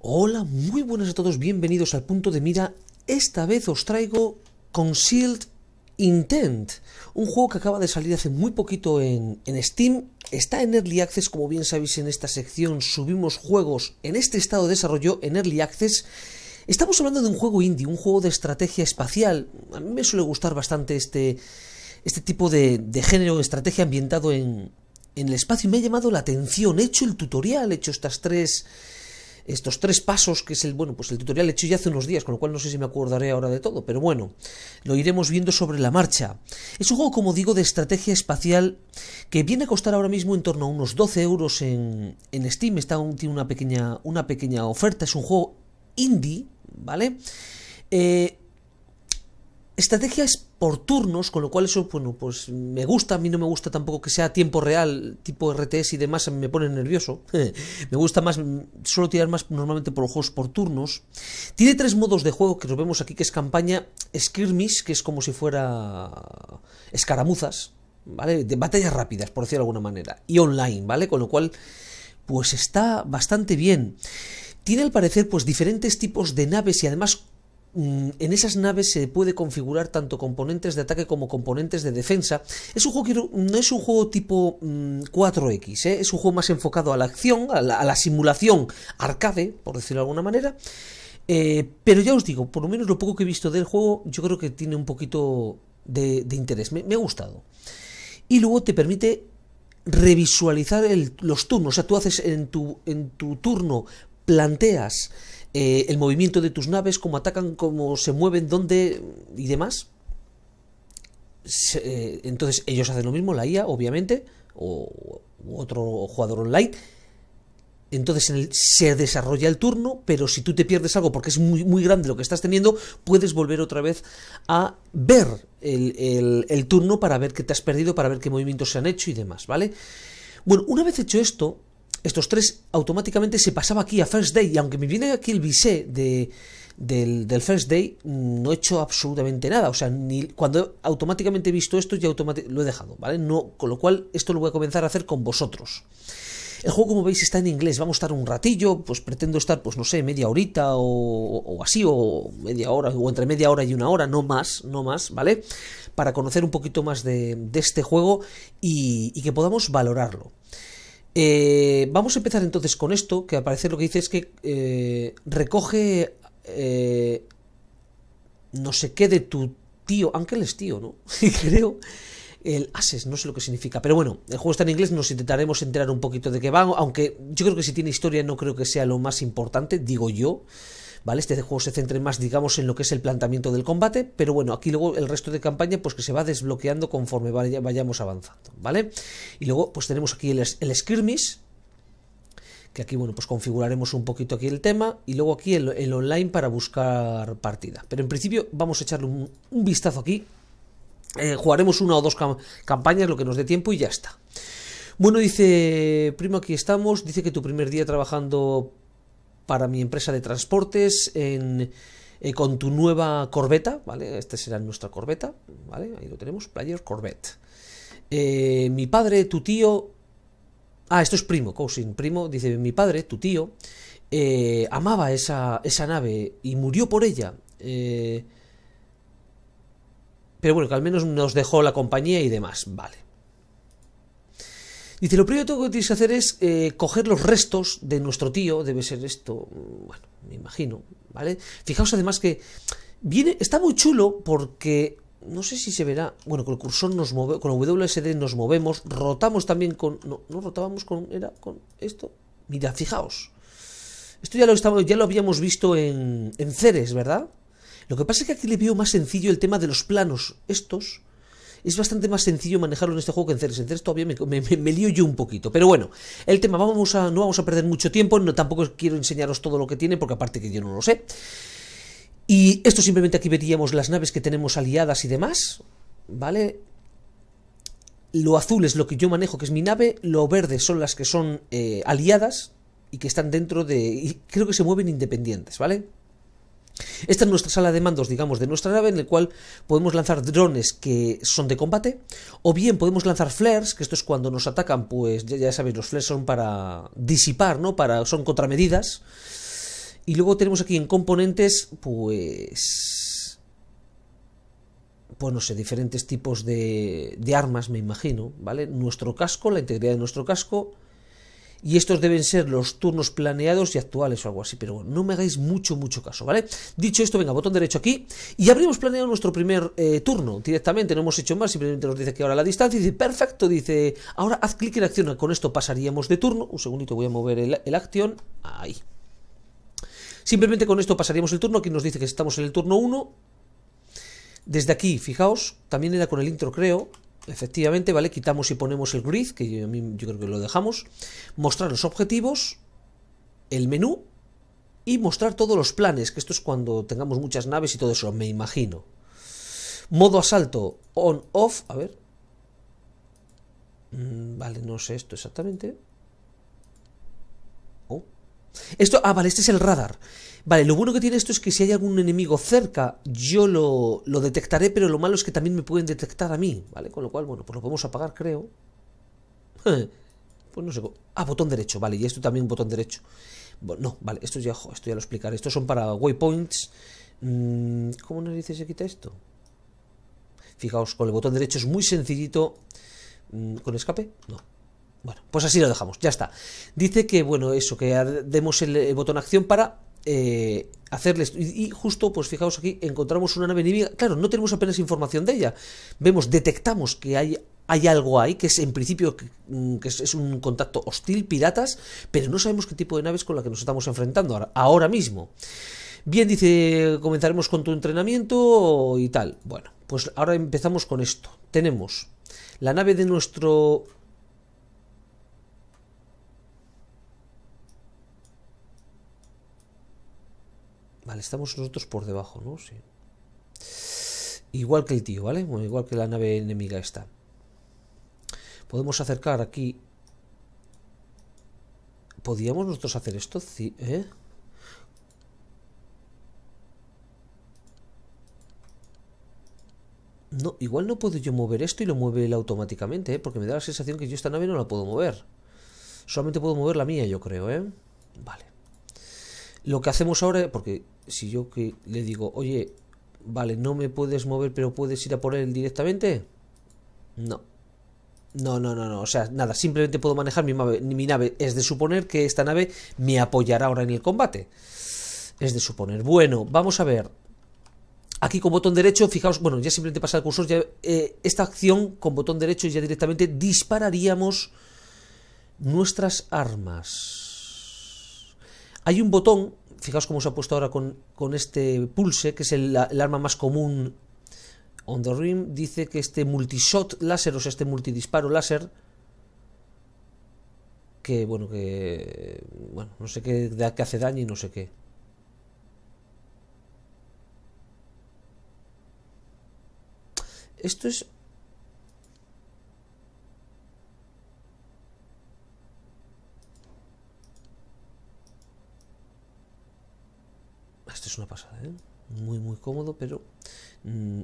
Hola, muy buenas a todos, bienvenidos al punto de mira. Esta vez os traigo Concealed Intent, un juego que acaba de salir hace muy poquito en, Steam. Está en Early Access, como bien sabéis en esta sección subimos juegos en este estado de desarrollo, en Early Access. Estamos hablando de un juego indie, un juego de estrategia espacial. A mí me suele gustar bastante este, este tipo de, género, de estrategia ambientado en, en el espacio. me ha llamado la atención. He hecho el tutorial, he hecho estas tres estos tres pasos, que es el, bueno, pues el tutorial hecho ya hace unos días, con lo cual no sé si me acordaré ahora de todo, pero bueno, lo iremos viendo sobre la marcha. Es un juego, como digo, de estrategia espacial que viene a costar ahora mismo en torno a unos 12 euros en, Steam, está, tiene una pequeña, una pequeña oferta, es un juego indie, ¿vale? Eh, estrategia es por turnos, con lo cual eso, bueno, pues me gusta, a mí no me gusta tampoco que sea tiempo real, tipo RTS y demás, me pone nervioso. me gusta más, suelo tirar más normalmente por los juegos por turnos. Tiene tres modos de juego que nos vemos aquí, que es campaña, skirmish, que es como si fuera escaramuzas, ¿vale? De batallas rápidas, por decirlo de alguna manera, y online, ¿vale? Con lo cual, pues está bastante bien. Tiene al parecer pues diferentes tipos de naves y además Mm, en esas naves se puede configurar tanto componentes de ataque como componentes de defensa. Es un juego no es un juego tipo 4X, mm, ¿eh? es un juego más enfocado a la acción, a la, simulación arcade, por decirlo de alguna manera. Eh, pero ya os digo, por lo menos lo poco que he visto del juego, yo creo que tiene un poquito de, interés. Me, ha gustado. Y luego te permite revisualizar los turnos. O sea, tú haces en tu, en tu turno, planteas eh, el movimiento de tus naves, cómo atacan, cómo se mueven, dónde y demás. Eh, entonces ellos hacen lo mismo, la IA, obviamente, o otro jugador online. Entonces se desarrolla el turno, pero si tú te pierdes algo porque es muy, muy grande lo que estás teniendo, puedes volver otra vez a ver el, el turno para ver qué te has perdido, para ver qué movimientos se han hecho y demás, ¿vale? Bueno, una vez hecho esto, estos tres automáticamente se pasaba aquí a First Day. Y aunque me viene aquí el visé de, del, First Day, mm, no he hecho absolutamente nada. O sea, ni cuando automáticamente he visto esto, ya lo he dejado, ¿vale? No, con lo cual, esto lo voy a comenzar a hacer con vosotros. El juego, como veis, está en inglés. Vamos a estar un ratillo, pues pretendo estar, pues no sé, media horita o, así, o media hora, o entre media hora y una hora, no más, no más, ¿vale? Para conocer un poquito más de, este juego y que podamos valorarlo. Eh, vamos a empezar entonces con esto, que aparece. lo que dice es que eh, recoge eh, no sé qué de tu tío, Ángel es tío, ¿no? Creo. El Ases, no sé lo que significa. Pero bueno, el juego está en inglés, nos intentaremos enterar un poquito de qué va. Aunque yo creo que si tiene historia no creo que sea lo más importante, digo yo. ¿vale? Este juego se centre más, digamos, en lo que es el planteamiento del combate, pero bueno, aquí luego el resto de campaña, pues que se va desbloqueando conforme vayamos avanzando, ¿vale? Y luego, pues tenemos aquí el, skirmish, que aquí, bueno, pues configuraremos un poquito aquí el tema, y luego aquí el, online para buscar partida. Pero en principio vamos a echarle un, vistazo aquí, eh, jugaremos una o dos campañas, lo que nos dé tiempo, y ya está. Bueno, dice, primo, aquí estamos, dice que tu primer día trabajando para mi empresa de transportes eh, con tu nueva corbeta, ¿vale? Esta será nuestra corbeta, ¿vale? Ahí lo tenemos, player Corvette. Eh, mi padre, tu tío... Ah, esto es primo, cousin, primo. Dice, mi padre, tu tío, eh, amaba esa, esa nave y murió por ella. pero bueno, que al menos nos dejó la compañía y demás, vale. Dice, lo primero que tienes que hacer es eh, coger los restos de nuestro tío, debe ser esto, mm, bueno, me imagino, ¿vale? Fijaos además que viene, está muy chulo porque, no sé si se verá, bueno, con el cursor nos movemos, con el WSD nos movemos, rotamos también con, no, no rotábamos con, era con esto, mira, fijaos, esto ya lo, estábamos ya lo habíamos visto en, en Ceres, ¿verdad? Lo que pasa es que aquí le veo más sencillo el tema de los planos estos, es bastante más sencillo manejarlo en este juego que en Ceres. En Ceres todavía me, me, lío yo un poquito. Pero bueno, el tema, vamos a, no vamos a perder mucho tiempo, no, tampoco quiero enseñaros todo lo que tiene, porque aparte que yo no lo sé. Y esto simplemente aquí veríamos las naves que tenemos aliadas y demás, ¿vale? Lo azul es lo que yo manejo, que es mi nave, lo verde son las que son eh, aliadas y que están dentro de... creo que se mueven independientes, ¿vale? Esta es nuestra sala de mandos, digamos, de nuestra nave, en la cual podemos lanzar drones que son de combate, o bien podemos lanzar flares, que esto es cuando nos atacan, pues ya, sabéis, los flares son para disipar, ¿no? Para, son contramedidas. Y luego tenemos aquí en componentes, pues... Pues no sé, diferentes tipos de, de armas, me imagino, ¿vale? Nuestro casco, la integridad de nuestro casco, y estos deben ser los turnos planeados y actuales o algo así, pero no me hagáis mucho, mucho caso, ¿vale? Dicho esto, venga, botón derecho aquí y habríamos planeado nuestro primer eh, turno directamente, no hemos hecho más, simplemente nos dice que ahora la distancia, y dice perfecto, dice ahora haz clic en acción, con esto pasaríamos de turno, un segundito voy a mover el, el acción, ahí. Simplemente con esto pasaríamos el turno, aquí nos dice que estamos en el turno 1, desde aquí, fijaos, también era con el intro creo, efectivamente, ¿vale? Quitamos y ponemos el grid, que yo, yo creo que lo dejamos. Mostrar los objetivos, el menú y mostrar todos los planes, que esto es cuando tengamos muchas naves y todo eso, me imagino. Modo asalto, on, off, a ver. Mm, vale, no sé esto exactamente. Oh. Esto, ah, vale, este es el radar. Vale, lo bueno que tiene esto es que si hay algún enemigo cerca, yo lo, detectaré, pero lo malo es que también me pueden detectar a mí, ¿vale? Con lo cual, bueno, pues lo podemos apagar, creo. pues no sé. Ah, botón derecho, vale, y esto también botón derecho. Bueno, no, vale, esto ya, lo explicaré. Estos son para waypoints. Mm, cómo nos dices se quita esto? Fijaos, con el botón derecho es muy sencillito. Mm, ¿Con escape? No. Bueno, pues así lo dejamos, ya está. Dice que, bueno, eso, que demos el botón acción para eh, hacerles. Y, justo, pues fijaos aquí, encontramos una nave enemiga. Claro, no tenemos apenas información de ella. Vemos, detectamos que hay, hay algo ahí, que es en principio que, mm, es, un contacto hostil, piratas, pero no sabemos qué tipo de naves con la que nos estamos enfrentando ahora, ahora mismo. Bien, dice, comenzaremos con tu entrenamiento y tal. Bueno, pues ahora empezamos con esto. Tenemos la nave de nuestro Vale, estamos nosotros por debajo, ¿no? Sí. Igual que el tío, ¿vale? Bueno, igual que la nave enemiga está Podemos acercar aquí. ¿Podríamos nosotros hacer esto? Sí, ¿Eh? No, igual no puedo yo mover esto y lo mueve él automáticamente, ¿eh? porque me da la sensación que yo esta nave no la puedo mover. Solamente puedo mover la mía, yo creo, ¿eh? Vale. Lo que hacemos ahora, porque si yo que le digo, oye, vale, no me puedes mover, pero puedes ir a poner él directamente. No. No, no, no, no. O sea, nada, simplemente puedo manejar mi nave. Mi nave. Es de suponer que esta nave me apoyará ahora en el combate. Es de suponer. Bueno, vamos a ver. Aquí con botón derecho, fijaos, bueno, ya simplemente pasa el cursor, eh, esta acción con botón derecho y ya directamente dispararíamos nuestras armas. Hay un botón fijaos cómo se ha puesto ahora con, este pulse, que es el, arma más común on the rim, dice que este multishot láser, o sea, este multidisparo láser, que bueno, que bueno, no sé qué que hace daño y no sé qué. Esto es una pasada, ¿eh? Muy, muy cómodo, pero... Mm,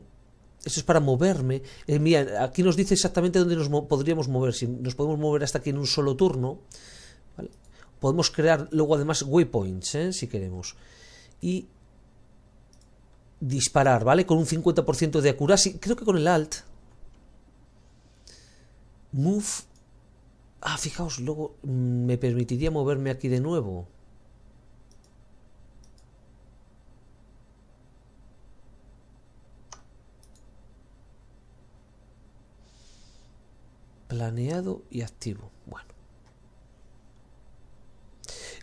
eso es para moverme. Eh, mira, aquí nos dice exactamente dónde nos podríamos mover. Si nos podemos mover hasta aquí en un solo turno. Podemos crear luego además waypoints, ¿eh? si queremos. Y disparar, ¿vale? Con un 50% de accuracy. Creo que con el alt. Move. Ah, fijaos, luego mm, me permitiría moverme aquí de nuevo. planeado y activo. Bueno.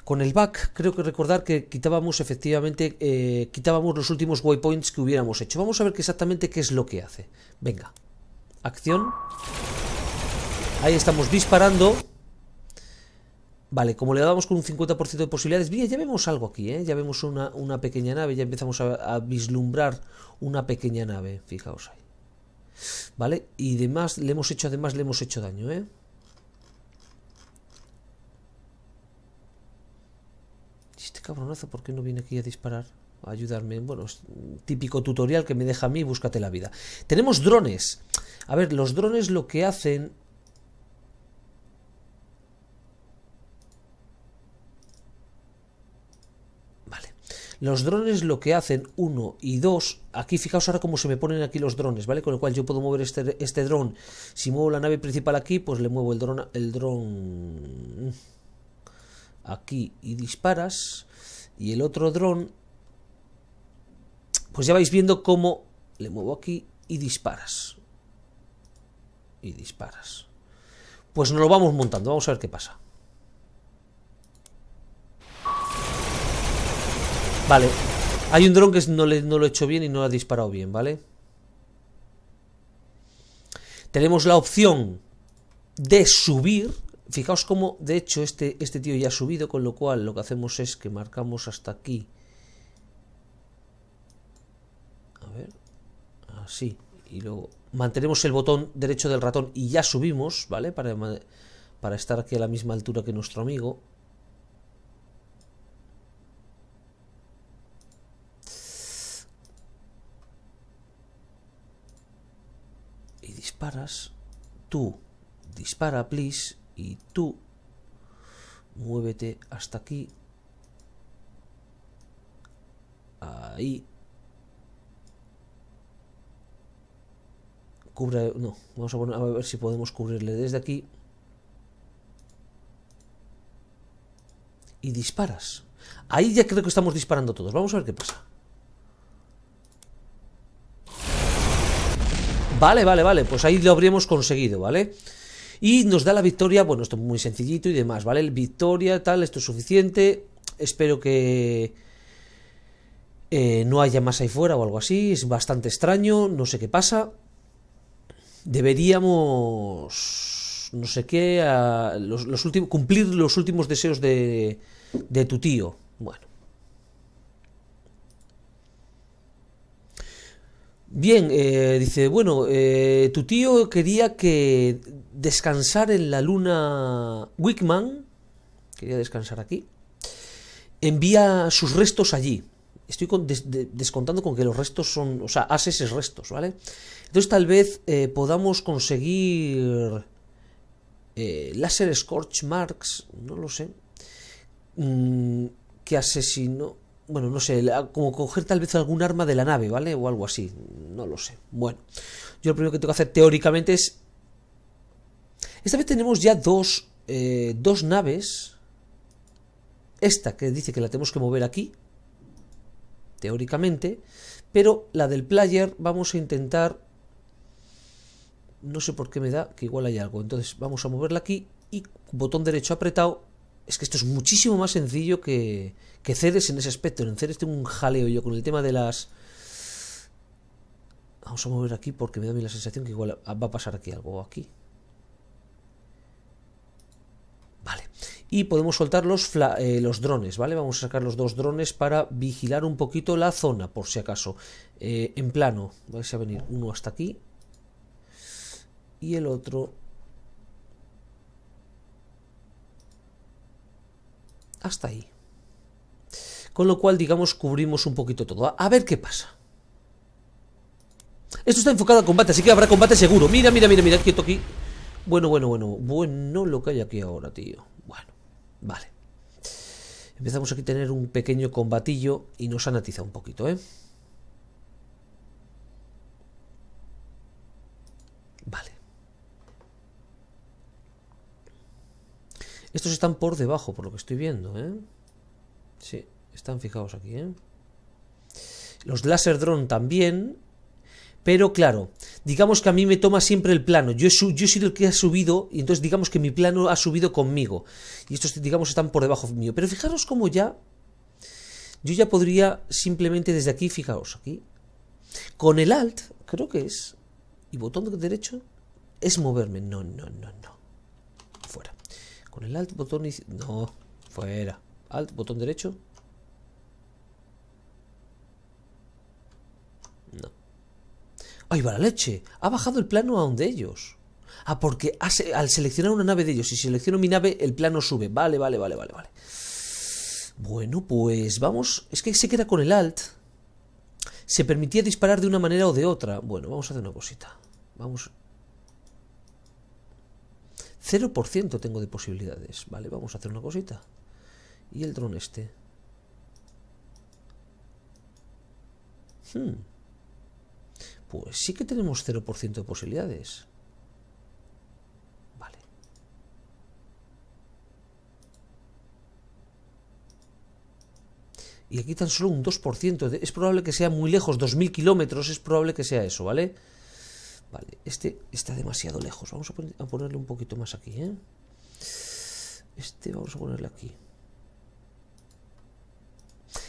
Con el back creo que recordar que quitábamos efectivamente, eh, quitábamos los últimos waypoints que hubiéramos hecho. Vamos a ver exactamente qué es lo que hace. Venga, acción. Ahí estamos disparando. Vale, como le damos con un 50% de posibilidades, bien, ya vemos algo aquí, ¿eh? ya vemos una, pequeña nave, ya empezamos a, vislumbrar una pequeña nave, fijaos ahí. ¿Vale? Y demás, le hemos hecho, además le hemos hecho daño, ¿eh? Este cabronazo, ¿por qué no viene aquí a disparar? A ayudarme. Bueno, es típico tutorial que me deja a mí, búscate la vida. Tenemos drones. A ver, los drones lo que hacen Los drones lo que hacen, uno y dos, aquí fijaos ahora cómo se me ponen aquí los drones, ¿vale? Con lo cual yo puedo mover este, este dron. Si muevo la nave principal aquí, pues le muevo el dron, el dron aquí y disparas. Y el otro dron, pues ya vais viendo cómo le muevo aquí y disparas. Y disparas. Pues nos lo vamos montando, vamos a ver qué pasa. Vale. Hay un dron que no, lo he hecho bien y no lo ha disparado bien, ¿vale? Tenemos la opción de subir. Fijaos cómo, de hecho, este, este tío ya ha subido, con lo cual lo que hacemos es que marcamos hasta aquí. A ver. Así. Y luego mantenemos el botón derecho del ratón y ya subimos, ¿vale? Para, para estar aquí a la misma altura que nuestro amigo. disparas, tú dispara, please, y tú muévete hasta aquí. Ahí. Cubre, no, vamos a, a ver si podemos cubrirle desde aquí. Y disparas. Ahí ya creo que estamos disparando todos. Vamos a ver qué pasa. Vale, vale, vale, pues ahí lo habríamos conseguido, ¿vale? Y nos da la victoria, bueno, esto es muy sencillito y demás, ¿vale? victoria, tal, esto es suficiente. Espero que eh, no haya más ahí fuera o algo así. Es bastante extraño, no sé qué pasa. Deberíamos, no sé qué, a, últimos, cumplir los últimos deseos de, de tu tío. Bueno, Bien, eh, dice, bueno, eh, tu tío quería que descansar en la luna Wickman, quería descansar aquí, envía sus restos allí. Estoy descontando con que los restos son, o sea, haces restos, ¿vale? Entonces tal vez eh, podamos conseguir láser scorch marks, no lo sé, mm, que asesinó bueno, no sé, como coger tal vez algún arma de la nave, ¿vale? O algo así, no lo sé. Bueno, yo lo primero que tengo que hacer teóricamente es... Esta vez tenemos ya dos, eh, dos naves. Esta que dice que la tenemos que mover aquí, teóricamente, pero la del player vamos a intentar... No sé por qué me da, que igual hay algo. Entonces vamos a moverla aquí y botón derecho apretado es que esto es muchísimo más sencillo que, CEDES en ese aspecto. En Ceres tengo un jaleo yo con el tema de las... Vamos a mover aquí porque me da a mí la sensación que igual va a pasar aquí algo aquí. Vale. Y podemos soltar los, eh, los drones, ¿vale? Vamos a sacar los dos drones para vigilar un poquito la zona, por si acaso. Eh, en plano, vais a venir uno hasta aquí. Y el otro hasta ahí. Con lo cual, digamos, cubrimos un poquito todo. A ver qué pasa. Esto está enfocado a combate, así que habrá combate seguro. Mira, mira, mira, mira, quieto aquí. Bueno, bueno, bueno. Bueno lo que hay aquí ahora, tío. Bueno, vale. Empezamos aquí a tener un pequeño combatillo y nos han un poquito, ¿eh? Estos están por debajo, por lo que estoy viendo, ¿eh? Sí, están fijados aquí, ¿eh? Los laser drone también. Pero claro, digamos que a mí me toma siempre el plano. Yo he, yo he sido el que ha subido, y entonces digamos que mi plano ha subido conmigo. Y estos, digamos, están por debajo mío. Pero fijaros cómo ya. Yo ya podría simplemente desde aquí, fijaos aquí. Con el Alt, creo que es. Y botón derecho. Es moverme. No, no, no, no. Con el alt botón y... No, fuera. Alt, botón derecho. No. ¡Ay, va la leche! Ha bajado el plano a un de ellos. Ah, porque al seleccionar una nave de ellos, si selecciono mi nave, el plano sube. Vale, vale, vale, vale, vale. Bueno, pues vamos. Es que se queda con el alt. Se permitía disparar de una manera o de otra. Bueno, vamos a hacer una cosita. Vamos 0% tengo de posibilidades. Vale, vamos a hacer una cosita. Y el dron este. Hmm. Pues sí que tenemos 0% de posibilidades. Vale. Y aquí tan solo un 2%. es probable que sea muy lejos, 2.000 kilómetros, es probable que sea eso, ¿vale? vale Vale, este está demasiado lejos. Vamos a, ponerle un poquito más aquí, ¿eh? Este vamos a ponerle aquí.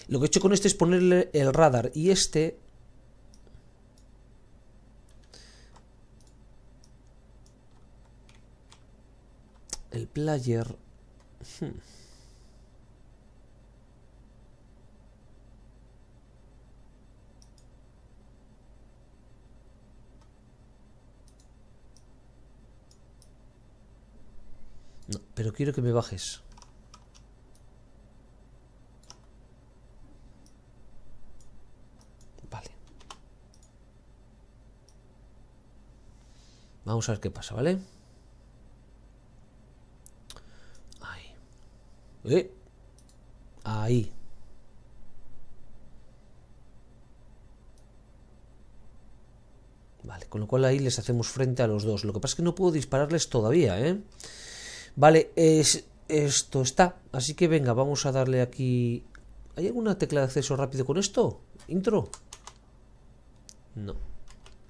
Lo que he hecho con este es ponerle el radar. Y este... El player... Hmm, Pero quiero que me bajes. Vale. Vamos a ver qué pasa, ¿vale? Ahí. ¡Eh! Ahí. Vale, con lo cual ahí les hacemos frente a los dos. Lo que pasa es que no puedo dispararles todavía, ¿eh? Vale, es, esto está. Así que venga, vamos a darle aquí... ¿Hay alguna tecla de acceso rápido con esto? ¿Intro? No.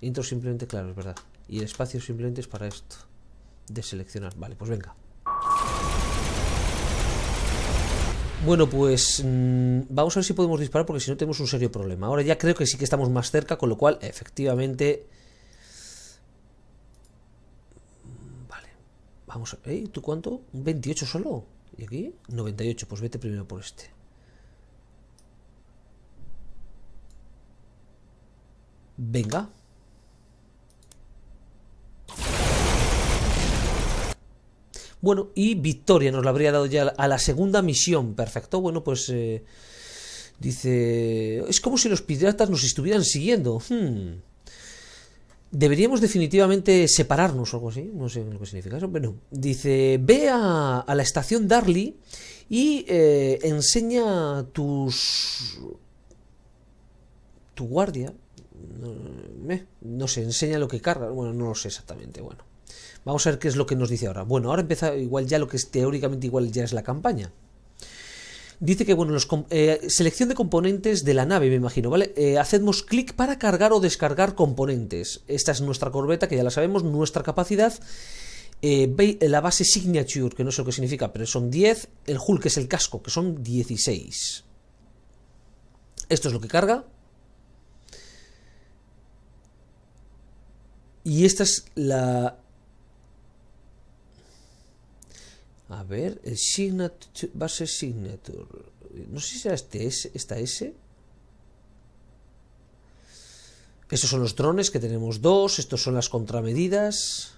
Intro simplemente, claro, es verdad. Y el espacio simplemente es para esto. De seleccionar. Vale, pues venga. Bueno, pues mm, vamos a ver si podemos disparar porque si no tenemos un serio problema. Ahora ya creo que sí que estamos más cerca, con lo cual efectivamente Vamos, ¿eh? ¿Tú cuánto? ¿Un 28 solo? ¿Y aquí? 98, pues vete primero por este. Venga. Bueno, y victoria nos la habría dado ya a la segunda misión. Perfecto, bueno, pues... Eh, dice... Es como si los piratas nos estuvieran siguiendo. Hmm deberíamos definitivamente separarnos o algo así, no sé lo que significa eso, pero dice, ve a, la estación Darley y eh, enseña tus... tu guardia, no, eh, no sé, enseña lo que carga, bueno, no lo sé exactamente, bueno. Vamos a ver qué es lo que nos dice ahora. Bueno, ahora empieza igual ya lo que es teóricamente igual ya es la campaña. Dice que, bueno, eh, selección de componentes de la nave, me imagino, ¿vale? Eh, hacemos clic para cargar o descargar componentes. Esta es nuestra corbeta, que ya la sabemos, nuestra capacidad. Eh, la base Signature, que no sé lo que significa, pero son 10. El hull, que es el casco, que son 16. Esto es lo que carga. Y esta es la, A ver, el signature va a signature. No sé si será este S, esta S. Estos son los drones, que tenemos dos. Estos son las contramedidas.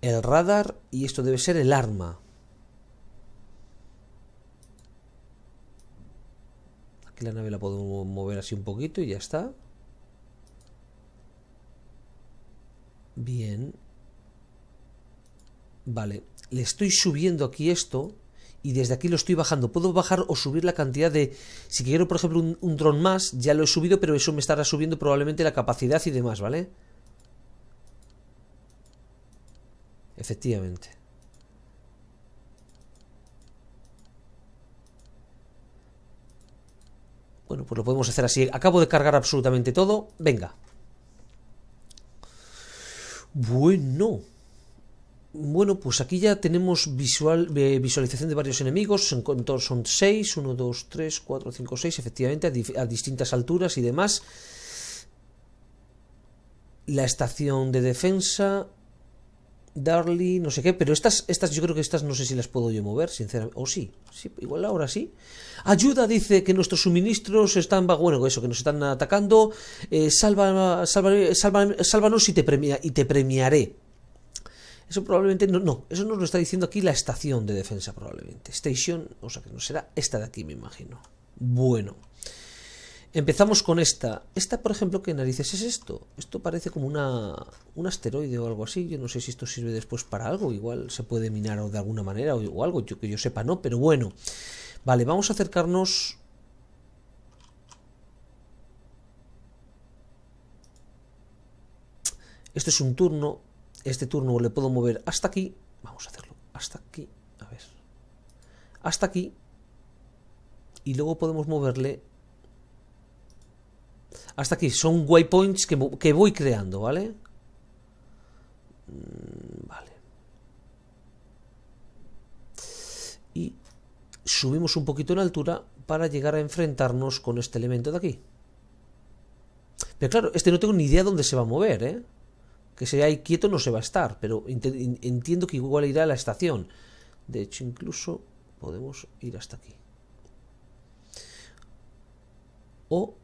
El radar y esto debe ser el arma. Aquí la nave la podemos mover así un poquito y ya está. Bien. Vale. Le estoy subiendo aquí esto y desde aquí lo estoy bajando. Puedo bajar o subir la cantidad de... Si quiero, por ejemplo, un, dron más, ya lo he subido, pero eso me estará subiendo probablemente la capacidad y demás, ¿vale? Efectivamente. Bueno, pues lo podemos hacer así. Acabo de cargar absolutamente todo. Venga. Bueno. Bueno, pues aquí ya tenemos visual, eh, visualización de varios enemigos. son seis Uno, dos, tres, cuatro, cinco, seis efectivamente, a distintas alturas y demás. La estación de defensa. Darly, no sé qué, pero estas, estas yo creo que estas no sé si las puedo yo mover, sinceramente. O sí, sí, igual ahora sí. Ayuda dice que nuestros suministros están, bueno, eso, que nos están atacando. Eh, sálvanos y te, y te premiaré. Eso probablemente, no, no, eso nos lo está diciendo aquí la estación de defensa probablemente. Station, o sea que no será esta de aquí, me imagino. Bueno. Empezamos con esta. Esta, por ejemplo, ¿qué narices es esto? Esto parece como una, un asteroide o algo así. Yo no sé si esto sirve después para algo. Igual se puede minar de alguna manera o, o algo. Yo, que yo sepa no, pero bueno. Vale, vamos a acercarnos... Esto es un turno. Este turno le puedo mover hasta aquí. Vamos a hacerlo. Hasta aquí. A ver. Hasta aquí. Y luego podemos moverle hasta aquí. Son waypoints que, que voy creando, ¿vale? Mm, vale. Y subimos un poquito en altura para llegar a enfrentarnos con este elemento de aquí. Pero claro, este no tengo ni idea dónde se va a mover, ¿eh? Que si ahí quieto no se va a estar, pero entiendo que igual irá a la estación. De hecho, incluso podemos ir hasta aquí. O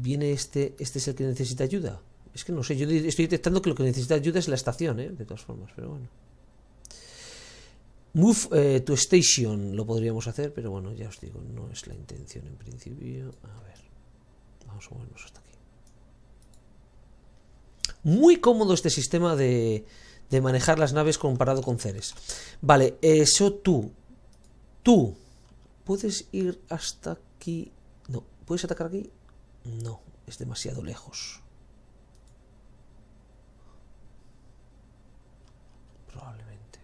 viene este, este es el que necesita ayuda. Es que no sé, yo estoy detectando que lo que necesita ayuda es la estación, ¿eh? de todas formas, pero bueno. Move eh, to station lo podríamos hacer, pero bueno, ya os digo, no es la intención en principio. A ver, vamos a movernos hasta aquí. Muy cómodo este sistema de, de manejar las naves comparado con Ceres. Vale, eso tú. Tú. Puedes ir hasta aquí. No, puedes atacar aquí. No, es demasiado lejos. Probablemente.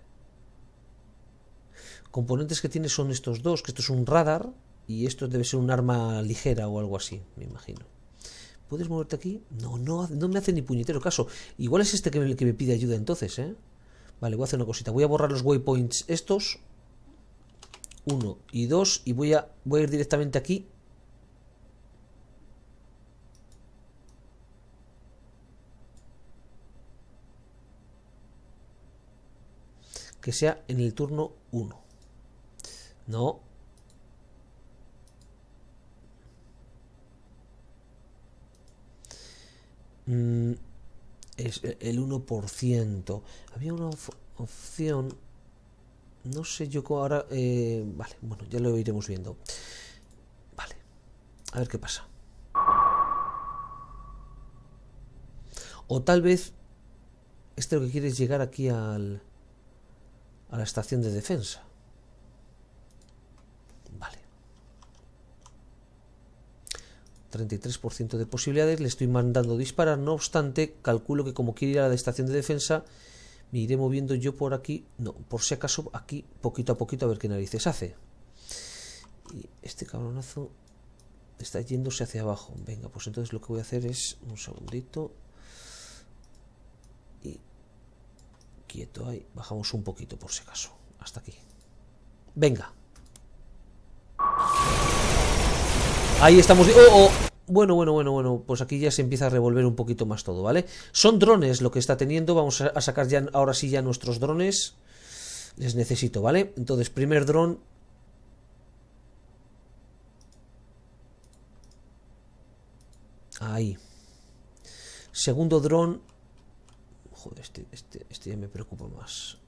Componentes que tiene son estos dos, que esto es un radar y esto debe ser un arma ligera o algo así, me imagino. ¿Puedes moverte aquí? No, no, no me hace ni puñetero caso. Igual es este que me, el que me pide ayuda entonces, ¿eh? Vale, voy a hacer una cosita. Voy a borrar los waypoints estos. Uno y dos. Y voy a, voy a ir directamente aquí que sea en el turno 1. No. Mm, es el 1%. Había una opción. No sé yo ahora. Eh, vale, bueno, ya lo iremos viendo. Vale. A ver qué pasa. O tal vez. Este lo que quiere es llegar aquí al a la estación de defensa. Vale. 33% de posibilidades, le estoy mandando disparar, no obstante, calculo que como quiere ir a la estación de defensa, me iré moviendo yo por aquí, no, por si acaso aquí, poquito a poquito, a ver qué narices hace. Y este cabronazo está yéndose hacia abajo. Venga, pues entonces lo que voy a hacer es, un segundito, quieto ahí. Bajamos un poquito por si acaso. Hasta aquí. Venga. Ahí estamos. Oh, oh. Bueno, bueno, bueno, bueno, pues aquí ya se empieza a revolver un poquito más todo, ¿vale? Son drones lo que está teniendo, vamos a sacar ya, ahora sí ya nuestros drones. Les necesito, ¿vale? Entonces, primer dron... Ahí. Segundo dron este, este, este ya me preocupo más.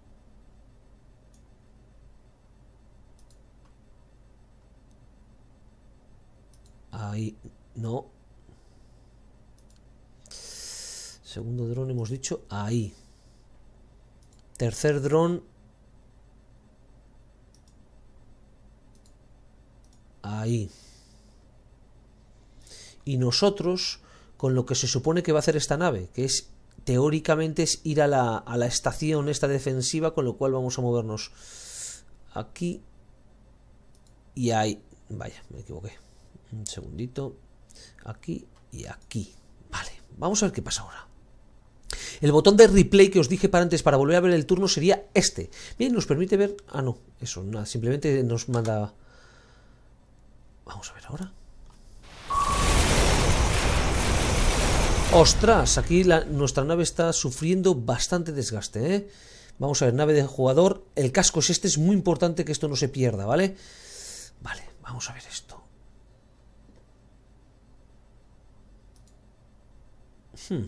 Ahí, no. Segundo dron hemos dicho ahí. Tercer dron. Ahí. Y nosotros, con lo que se supone que va a hacer esta nave, que es teóricamente es ir a la, estación esta defensiva, con lo cual vamos a movernos aquí y ahí. Vaya, me equivoqué. Un segundito. Aquí y aquí. Vale, vamos a ver qué pasa ahora. El botón de replay que os dije para antes para volver a ver el turno sería este. Bien, nos permite ver... Ah, no, eso, nada, simplemente nos manda... Vamos a ver ahora. Ostras, aquí nuestra nave está sufriendo bastante desgaste, ¿eh? Vamos a ver, nave de jugador. El casco es este, es muy importante que esto no se pierda, ¿vale? Vale, vamos a ver esto. Hmm.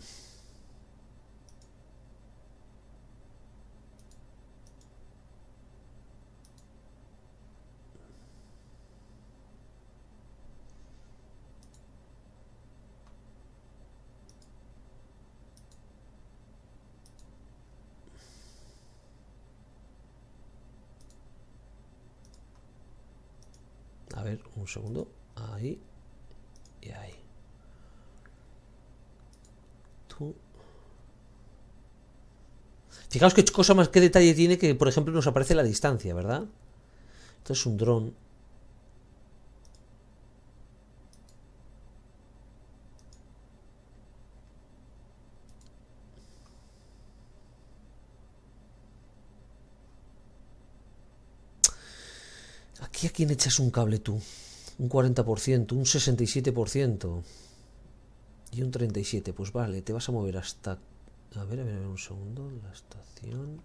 un segundo, ahí y ahí. Tú. Fijaos qué cosa más, qué detalle tiene que, por ejemplo, nos aparece la distancia, ¿verdad? Esto es un dron. ¿Aquí a quién echas un cable tú? un 40%, un 67% y un 37%. Pues vale, te vas a mover hasta... A ver, a ver, a ver un segundo. La estación...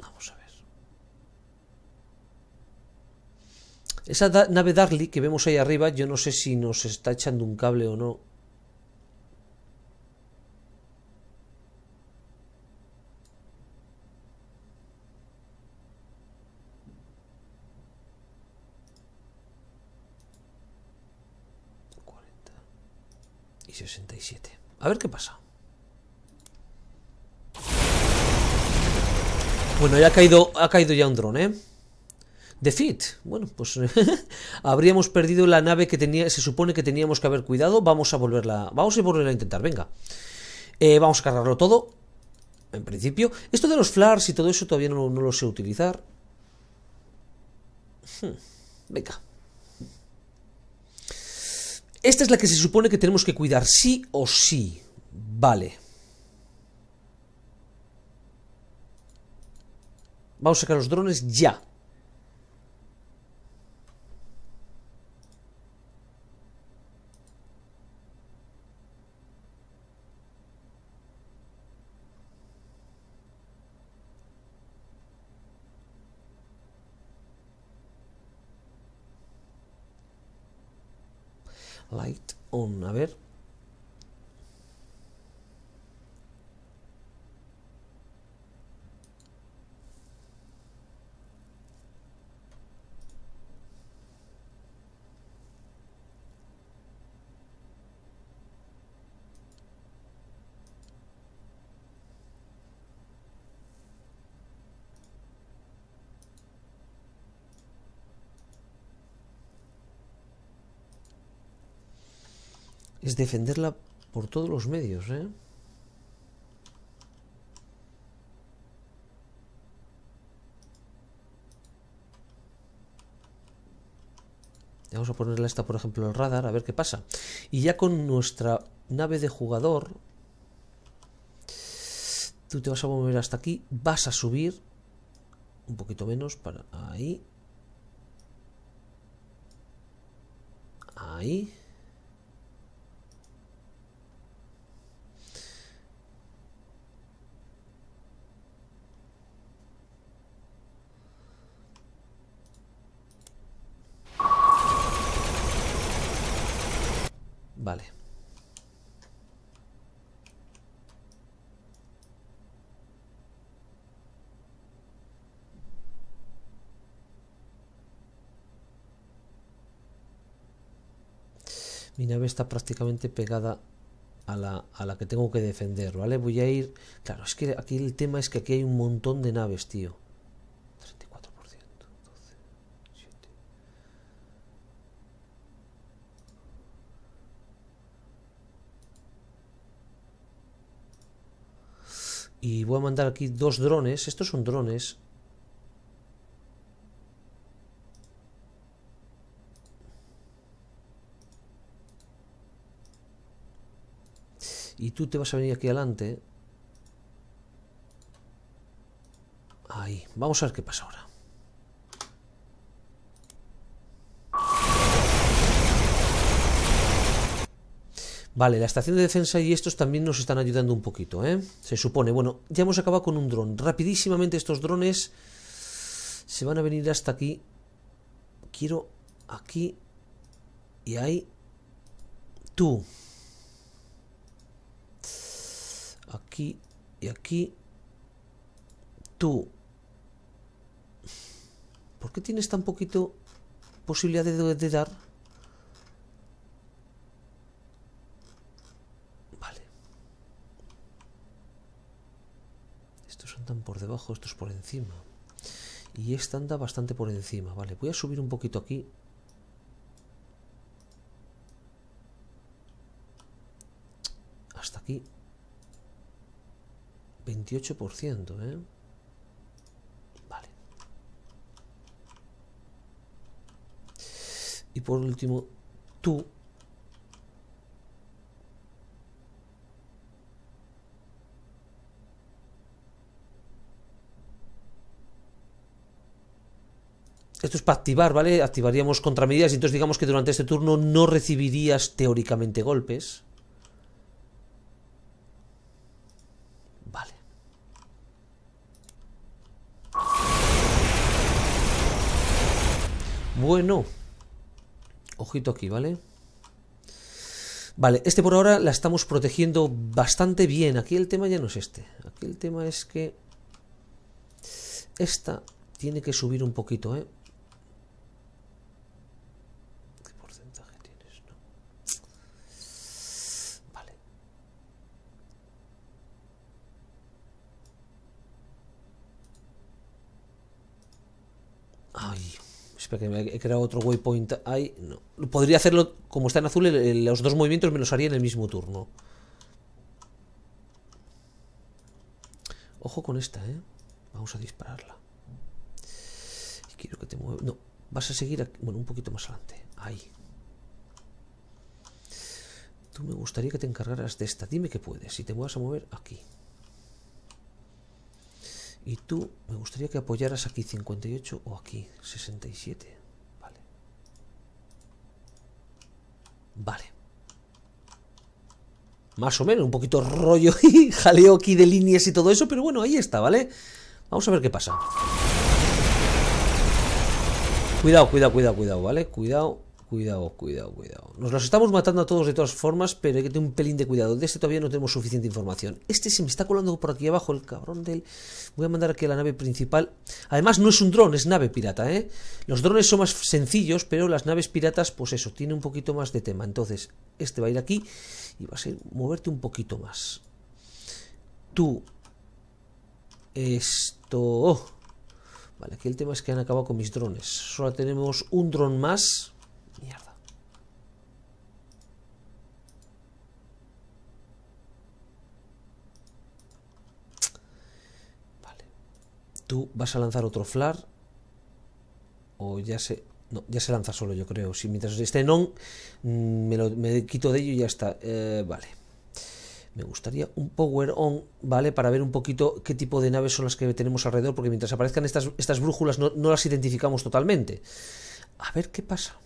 Vamos a ver. Esa nave Darly que vemos ahí arriba, yo no sé si nos está echando un cable o no. A ver qué pasa. Bueno, ya ha caído, ha caído ya un dron, ¿eh? Defeat. Bueno, pues habríamos perdido la nave que tenía, se supone que teníamos que haber cuidado. Vamos a volverla, vamos a volver a intentar, venga. Eh, vamos a cargarlo todo, en principio. Esto de los flares y todo eso todavía no, lo sé utilizar. Hmm. Venga. Esta es la que se supone que tenemos que cuidar sí o sí. Vale. Vamos a sacar los drones ya. es defenderla por todos los medios, ¿eh? Vamos a ponerle esta, por ejemplo, el radar, a ver qué pasa. Y ya con nuestra nave de jugador, tú te vas a mover hasta aquí, vas a subir un poquito menos para ahí. Ahí. Vale. Mi nave está prácticamente pegada a la, a la que tengo que defender, ¿vale? Voy a ir... Claro, es que aquí el tema es que aquí hay un montón de naves, tío. Y voy a mandar aquí dos drones. Estos son drones. Y tú te vas a venir aquí adelante. Ahí. Vamos a ver qué pasa ahora. Vale, la estación de defensa y estos también nos están ayudando un poquito, ¿eh? Se supone. Bueno, ya hemos acabado con un dron. Rapidísimamente estos drones se van a venir hasta aquí. Quiero aquí y ahí. Tú. Aquí y aquí. Tú. ¿Por qué tienes tan poquito posibilidad de, de dar? andan por debajo, estos por encima. Y esta anda bastante por encima. Vale, voy a subir un poquito aquí. Hasta aquí. 28%, ¿eh? Vale. Y por último, tú es para activar, ¿vale? Activaríamos contramedidas y entonces digamos que durante este turno no recibirías teóricamente golpes. Vale. Bueno. Ojito aquí, ¿vale? Vale, este por ahora la estamos protegiendo bastante bien. Aquí el tema ya no es este. Aquí el tema es que... Esta tiene que subir un poquito, ¿eh? Que me he creado otro waypoint ahí. No. Podría hacerlo como está en azul, los dos movimientos me los haría en el mismo turno. Ojo con esta, ¿eh? Vamos a dispararla. Quiero que te mueva. No, vas a seguir aquí. Bueno, un poquito más adelante. Ahí. Tú me gustaría que te encargaras de esta. Dime que puedes. Si te vas a mover aquí. Y tú, me gustaría que apoyaras aquí 58 o aquí 67. Vale. Vale. Más o menos, un poquito rollo y jaleo aquí de líneas y todo eso, pero bueno, ahí está, ¿vale? Vamos a ver qué pasa. Cuidado, cuidado, cuidado, cuidado, ¿vale? Cuidado. Cuidado, cuidado, cuidado. Nos los estamos matando a todos de todas formas, pero hay que tener un pelín de cuidado. De este todavía no tenemos suficiente información. Este se me está colando por aquí abajo, el cabrón del... Voy a mandar aquí a la nave principal. Además, no es un dron, es nave pirata, ¿eh? Los drones son más sencillos, pero las naves piratas, pues eso, tiene un poquito más de tema. Entonces, este va a ir aquí y va a ser moverte un poquito más. Tú... Esto... Oh. Vale, aquí el tema es que han acabado con mis drones. Solo tenemos un dron más Mierda. Vale. Tú vas a lanzar otro flar. O ya se... No, ya se lanza solo, yo creo. Si mientras esté en on, mm, me, lo, quito de ello y ya está. Eh, vale. Me gustaría un power on, ¿vale? Para ver un poquito qué tipo de naves son las que tenemos alrededor, porque mientras aparezcan estas, estas brújulas no las identificamos totalmente. A ver qué pasa.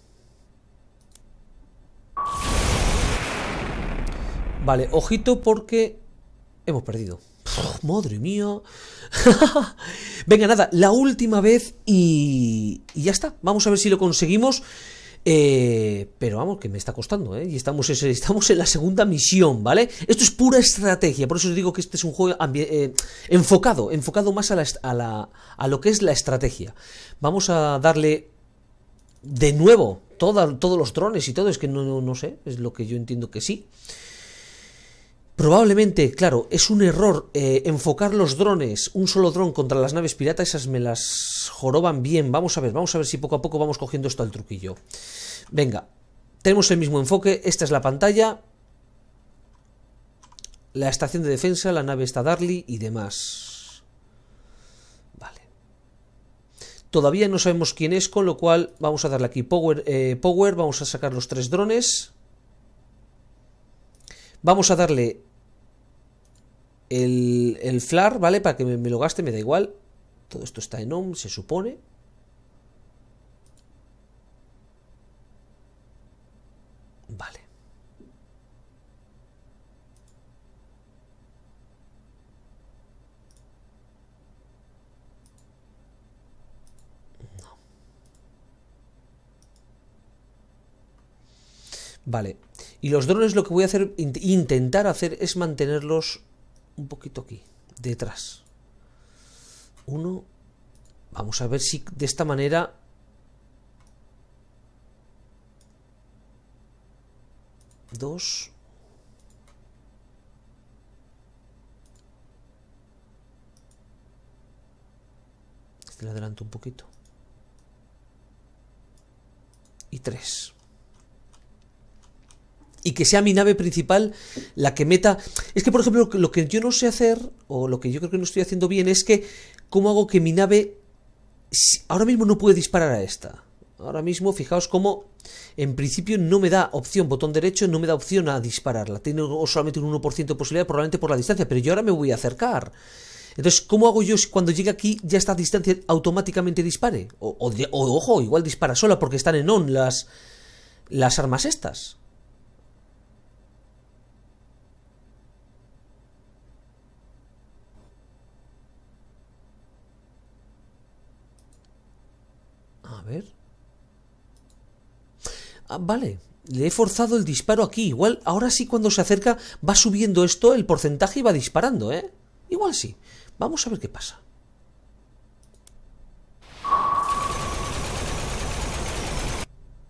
Vale, ojito porque hemos perdido. madre mía. Venga, nada, la última vez y... y, ya está. Vamos a ver si lo conseguimos. Eh, pero vamos, que me está costando, ¿eh? Y estamos, estamos en la segunda misión, ¿vale? Esto es pura estrategia, por eso os digo que este es un juego eh, enfocado, enfocado más a, a, lo que es la estrategia. Vamos a darle de nuevo todos los drones y todo, es que no, no sé, es lo que yo entiendo que sí. Probablemente, claro, es un error eh, enfocar los drones, un solo dron contra las naves piratas, esas me las joroban bien. Vamos a ver, vamos a ver si poco a poco vamos cogiendo esto al truquillo. Venga, tenemos el mismo enfoque, esta es la pantalla, la estación de defensa, la nave está Darly y demás. Vale. Todavía no sabemos quién es, con lo cual vamos a darle aquí power, eh, power vamos a sacar los tres drones. Vamos a darle el, el flar, ¿vale? Para que me, lo gaste, me da igual. Todo esto está en ohm, se supone. Vale. No. Vale. Y los drones lo que voy a hacer, intentar hacer es mantenerlos un poquito aquí, detrás. Uno. Vamos a ver si de esta manera... Dos. Este le adelanto un poquito. Y tres y que sea mi nave principal la que meta. Es que, por ejemplo, lo que yo no sé hacer, o lo que yo creo que no estoy haciendo bien, es que, ¿cómo hago que mi nave ahora mismo no puede disparar a esta? Ahora mismo, fijaos cómo en principio no me da opción, botón derecho no me da opción a dispararla. Tiene solamente un 1% de posibilidad, probablemente por la distancia, pero yo ahora me voy a acercar. Entonces, ¿cómo hago yo si cuando llegue aquí ya esta distancia automáticamente dispare? O, ojo, igual dispara sola porque están en on las, las armas estas. ver. Ah, vale, le he forzado el disparo aquí. Igual, ahora sí cuando se acerca va subiendo esto, el porcentaje y va disparando, ¿eh? Igual sí. Vamos a ver qué pasa.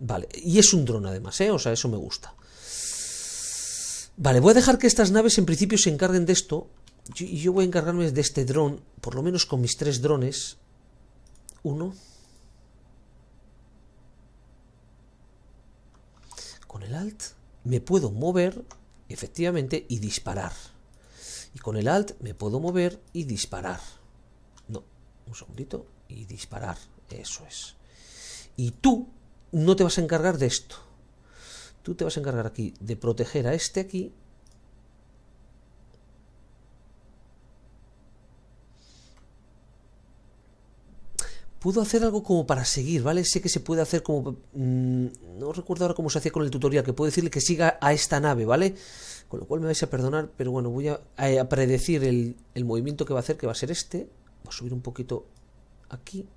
Vale, y es un dron además, ¿eh? O sea, eso me gusta. Vale, voy a dejar que estas naves en principio se encarguen de esto. Y yo, yo voy a encargarme de este dron, por lo menos con mis tres drones. Uno, Alt me puedo mover, efectivamente, y disparar. Y con el Alt me puedo mover y disparar. No, un segundito. Y disparar. Eso es. Y tú no te vas a encargar de esto. Tú te vas a encargar aquí de proteger a este aquí Pudo hacer algo como para seguir, ¿vale? Sé que se puede hacer como... Mm, no recuerdo ahora cómo se hacía con el tutorial, que puedo decirle que siga a esta nave, ¿vale? Con lo cual me vais a perdonar, pero bueno, voy a, predecir el, movimiento que va a hacer, que va a ser este. Voy a subir un poquito aquí,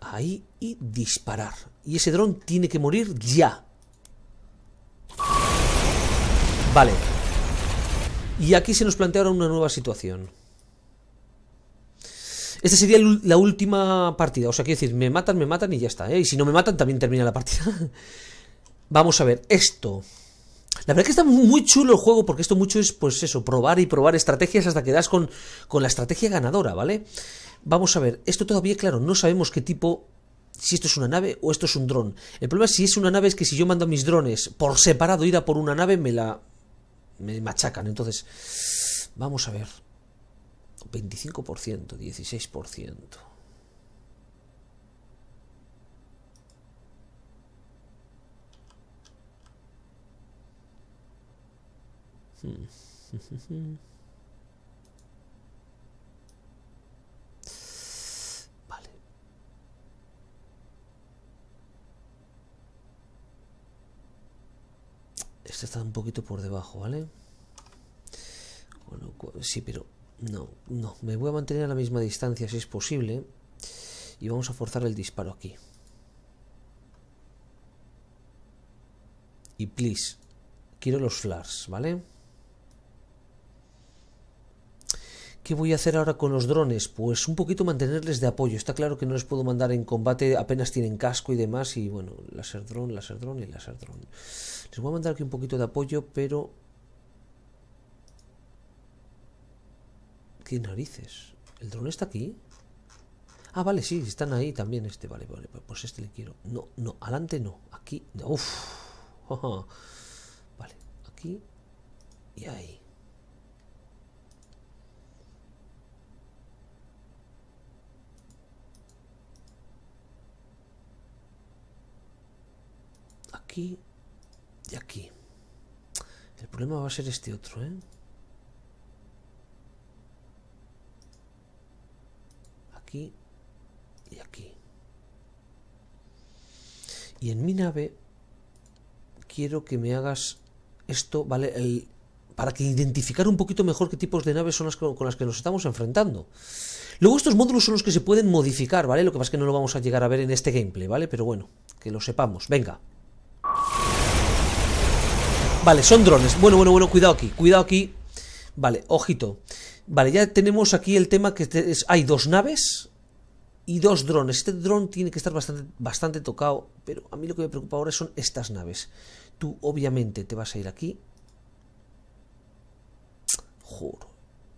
ahí y disparar. Y ese dron tiene que morir ya. Vale. Y aquí se nos plantea ahora una nueva situación. Esta sería la última partida. O sea, quiero decir, me matan, me matan y ya está. ¿eh? Y si no me matan, también termina la partida. Vamos a ver, esto. La verdad que está muy chulo el juego porque esto mucho es, pues eso, probar y probar estrategias hasta que das con, con la estrategia ganadora, ¿vale? Vamos a ver, esto todavía, claro, no sabemos qué tipo si esto es una nave o esto es un dron. El problema es si es una nave es que si yo mando a mis drones por separado ir a por una nave me la me machacan. Entonces, vamos a ver. 25%, 16%. Vale. Este está un poquito por debajo, ¿vale? Bueno, sí, pero no, no, me voy a mantener a la misma distancia si es posible. Y vamos a forzar el disparo aquí. Y please, quiero los flares, ¿vale? ¿Qué voy a hacer ahora con los drones? Pues un poquito mantenerles de apoyo. Está claro que no les puedo mandar en combate, apenas tienen casco y demás. Y bueno, láser drone, láser drone y láser drone. Les voy a mandar aquí un poquito de apoyo, pero ¿Qué narices? ¿El dron está aquí? Ah, vale, sí, están ahí también este. Vale, vale, pues, pues este le quiero. No, no, adelante no. Aquí, no. vale, aquí y ahí. Aquí y aquí. El problema va a ser este otro, ¿eh? aquí y aquí. Y en mi nave quiero que me hagas esto, ¿vale? para que identificar un poquito mejor qué tipos de naves son las con las que nos estamos enfrentando. Luego estos módulos son los que se pueden modificar, ¿vale? Lo que pasa es que no lo vamos a llegar a ver en este gameplay, ¿vale? Pero bueno, que lo sepamos. Venga. Vale, son drones. Bueno, bueno, bueno, cuidado aquí, cuidado aquí. Vale, ojito. Vale, ya tenemos aquí el tema que hay dos naves y dos drones. Este dron tiene que estar bastante, bastante tocado, pero a mí lo que me preocupa ahora son estas naves. Tú obviamente te vas a ir aquí. Juro.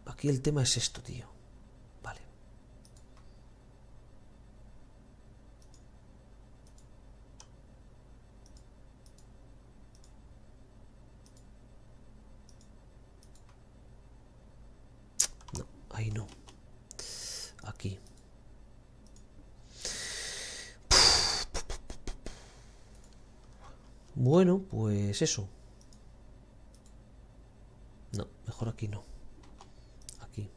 Aquí el tema es esto, tío. Ahí no. Aquí. Bueno, pues eso. No, mejor aquí no. Aquí.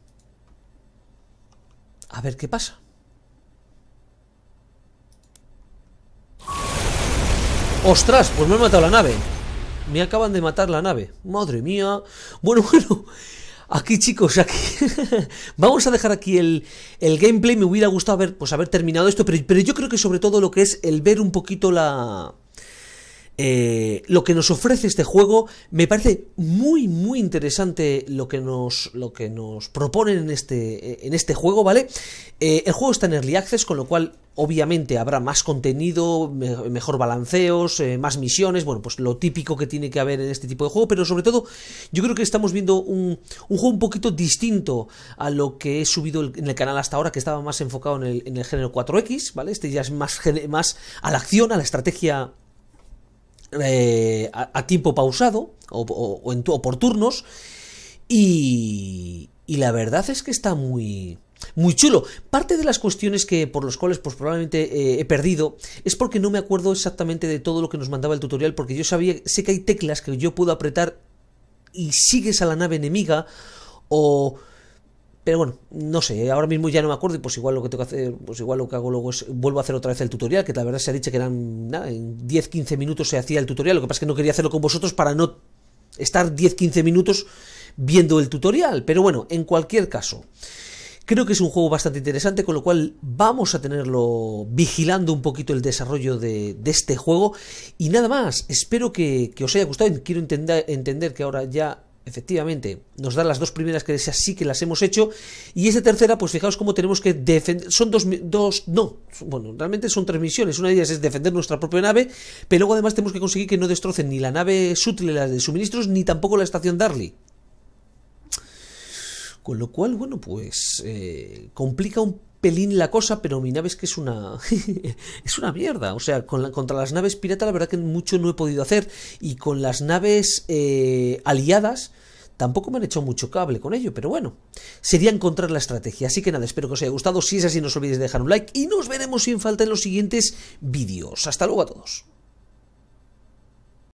A ver qué pasa. ¡Ostras! Pues me han matado la nave. Me acaban de matar la nave. Madre mía. Bueno, bueno. Aquí chicos, aquí vamos a dejar aquí el, gameplay, me hubiera gustado haber, pues, haber terminado esto, pero yo creo que sobre todo lo que es el ver un poquito la, eh, lo que nos ofrece este juego me parece muy muy interesante lo que nos lo que nos proponen en este en este juego vale eh, el juego está en early access con lo cual obviamente habrá más contenido mejor balanceos eh, más misiones bueno pues lo típico que tiene que haber en este tipo de juego pero sobre todo yo creo que estamos viendo un, juego un poquito distinto a lo que he subido en el canal hasta ahora que estaba más enfocado en el, género 4x vale este ya es más más a la acción a la estrategia eh, a, tiempo pausado o, por turnos. Y, y, la verdad es que está muy, muy chulo. Parte de las cuestiones que por los cuales pues, probablemente eh, he perdido es porque no me acuerdo exactamente de todo lo que nos mandaba el tutorial, porque yo sabía, sé que hay teclas que yo puedo apretar y sigues a la nave enemiga o pero bueno, no sé, ahora mismo ya no me acuerdo y pues igual lo que tengo que hacer, pues igual lo que hago luego es vuelvo a hacer otra vez el tutorial, que la verdad se ha dicho que eran nada, en 10-15 minutos se hacía el tutorial, lo que pasa es que no quería hacerlo con vosotros para no estar 10-15 minutos viendo el tutorial, pero bueno, en cualquier caso, creo que es un juego bastante interesante, con lo cual vamos a tenerlo vigilando un poquito el desarrollo de, este juego y nada más, espero que, que, os haya gustado, quiero entender, entender que ahora ya efectivamente, nos da las dos primeras que sí que las hemos hecho, y esa tercera, pues fijaos cómo tenemos que defender, son dos, dos, no, bueno, realmente son tres misiones, una de ellas es defender nuestra propia nave, pero luego además tenemos que conseguir que no destrocen ni la nave sutil, las de suministros, ni tampoco la estación Darley. Con lo cual, bueno, pues eh, complica un pelín la cosa, pero mi nave es que es una. es una mierda. O sea, con contra las naves pirata, la verdad que mucho no he podido hacer. Y con las naves eh, aliadas. Tampoco me han hecho mucho cable con ello, pero bueno, sería encontrar la estrategia. Así que nada, espero que os haya gustado. Si es así, no os olvidéis de dejar un like y nos veremos sin falta en los siguientes vídeos. Hasta luego a todos.